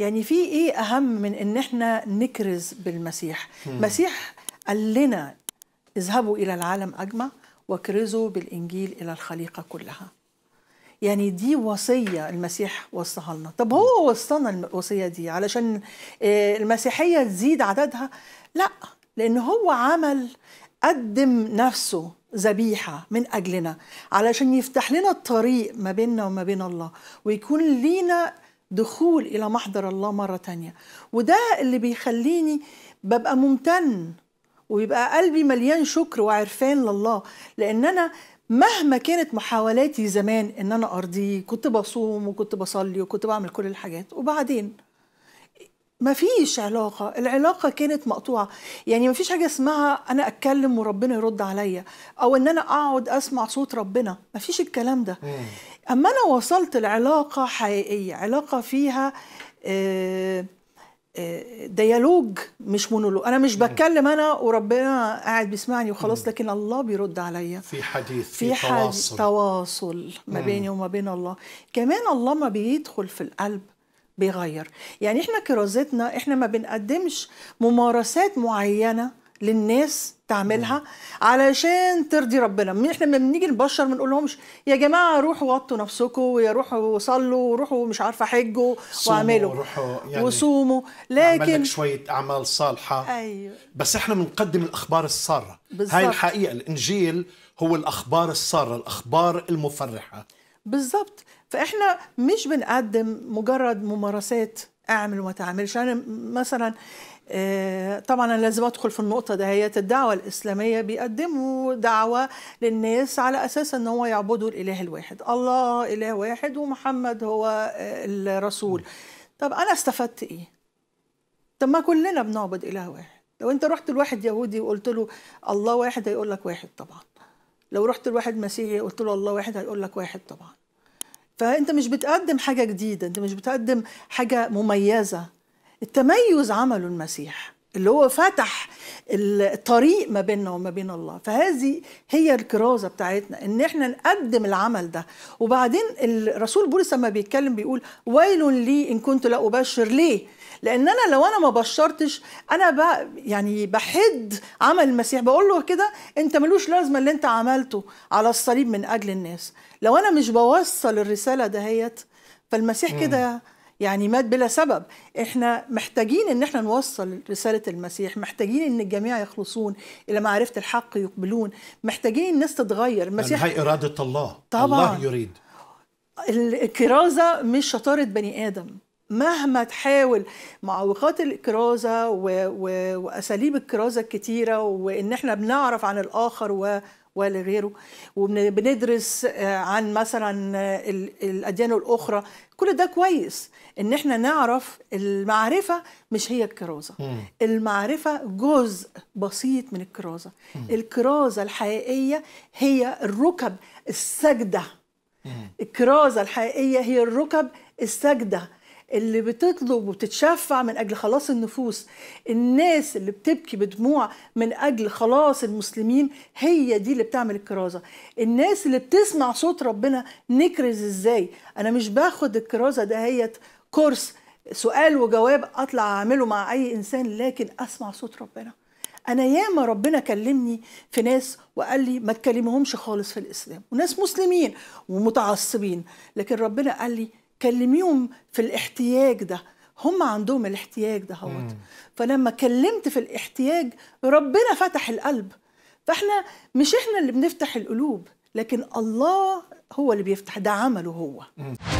يعني في ايه اهم من ان احنا نكرز بالمسيح المسيح قال لنا اذهبوا الى العالم اجمع واكرزوا بالانجيل الى الخليقه كلها يعني دي وصية المسيح وصاها لنا طب هو وصانا الوصية دي علشان آه، المسيحية تزيد عددها لا لأن هو عمل قدم نفسه ذبيحة من أجلنا علشان يفتح لنا الطريق ما بيننا وما بين الله ويكون لينا دخول إلى محضر الله مرة تانية وده اللي بيخليني ببقى ممتن ويبقى قلبي مليان شكر وعرفان لله لأن أنا مهما كانت محاولاتي زمان ان انا ارضيه كنت بصوم وكنت بصلي وكنت بعمل كل الحاجات وبعدين ما فيش علاقة العلاقة كانت مقطوعة يعني ما فيش حاجة اسمها أنا أتكلم وربنا يرد عليا أو إن أنا أقعد أسمع صوت ربنا ما فيش الكلام ده أما أنا وصلت لعلاقة حقيقية علاقة فيها آه، آه، ديالوج مش مونولوج انا مش بتكلم انا وربنا قاعد بيسمعني وخلاص لكن الله بيرد عليا في حديث في, في تواصل تواصل ما بيني وما بين الله كمان الله ما بيدخل في القلب بيغير يعني احنا كرازتنا احنا ما بنقدمش ممارسات معينه للناس تعملها علشان ترضي ربنا احنا لما بنيجي نبشر ما نقولهمش يا جماعه روحوا وطوا نفسكم ويا روحوا صلوا وروحوا مش عارفه حجوا واعملوا وروحوا يعني وصوموا لكن شويه اعمال صالحه ايوه بس احنا بنقدم الاخبار الساره بالزبط. هاي الحقيقه الانجيل هو الاخبار الساره الاخبار المفرحه بالظبط فاحنا مش بنقدم مجرد ممارسات اعمل وما تعملش انا يعني مثلا آه، طبعا انا لازم ادخل في النقطه دهيت الدعوه الاسلاميه بيقدموا دعوه للناس على اساس ان هو يعبدوا الاله الواحد الله اله واحد ومحمد هو آه، الرسول طب انا استفدت ايه طب ما كلنا بنعبد اله واحد لو انت رحت لواحد يهودي وقلت له الله واحد هيقول لك واحد طبعا لو رحت لواحد مسيحي قلت له الله واحد هيقول لك واحد طبعا فانت مش بتقدم حاجه جديده انت مش بتقدم حاجه مميزه التميز عمله المسيح اللي هو فتح الطريق ما بيننا وما بين الله فهذه هي الكرازه بتاعتنا ان احنا نقدم العمل ده وبعدين الرسول بولس لما بيتكلم بيقول ويل لي ان كنت لا ابشر ليه لان انا لو انا ما بشرتش انا بقى يعني بحد عمل المسيح بقول له كده انت ملوش لازمه اللي انت عملته على الصليب من اجل الناس لو انا مش بوصل الرساله دهيت فالمسيح كده يعني مات بلا سبب احنا محتاجين ان احنا نوصل رساله المسيح محتاجين ان الجميع يخلصون الى معرفه الحق يقبلون محتاجين الناس تتغير يعني المسيح هي اراده الله طبعا الله يريد الكرازه مش شطاره بني ادم مهما تحاول معوقات الكرازه و... و... واساليب الكرازه الكتيره وان احنا بنعرف عن الاخر و... ولغيره وبندرس آه، عن مثلا آه، الاديان الاخرى كل ده كويس ان احنا نعرف المعرفه مش هي الكرازه مم. المعرفه جزء بسيط من الكرازه مم. الكرازه الحقيقيه هي الركب السجده مم. الكرازه الحقيقيه هي الركب السجده اللي بتطلب وبتتشفع من اجل خلاص النفوس الناس اللي بتبكي بدموع من اجل خلاص المسلمين هي دي اللي بتعمل الكرازه الناس اللي بتسمع صوت ربنا نكرز ازاي انا مش باخد الكرازه ده هي كورس سؤال وجواب اطلع اعمله مع اي انسان لكن اسمع صوت ربنا انا ياما ربنا كلمني في ناس وقال لي ما تكلمهمش خالص في الاسلام وناس مسلمين ومتعصبين لكن ربنا قال لي كلميهم في الاحتياج ده هم عندهم الاحتياج ده هوت فلما كلمت في الاحتياج ربنا فتح القلب فاحنا مش احنا اللي بنفتح القلوب لكن الله هو اللي بيفتح ده عمله هو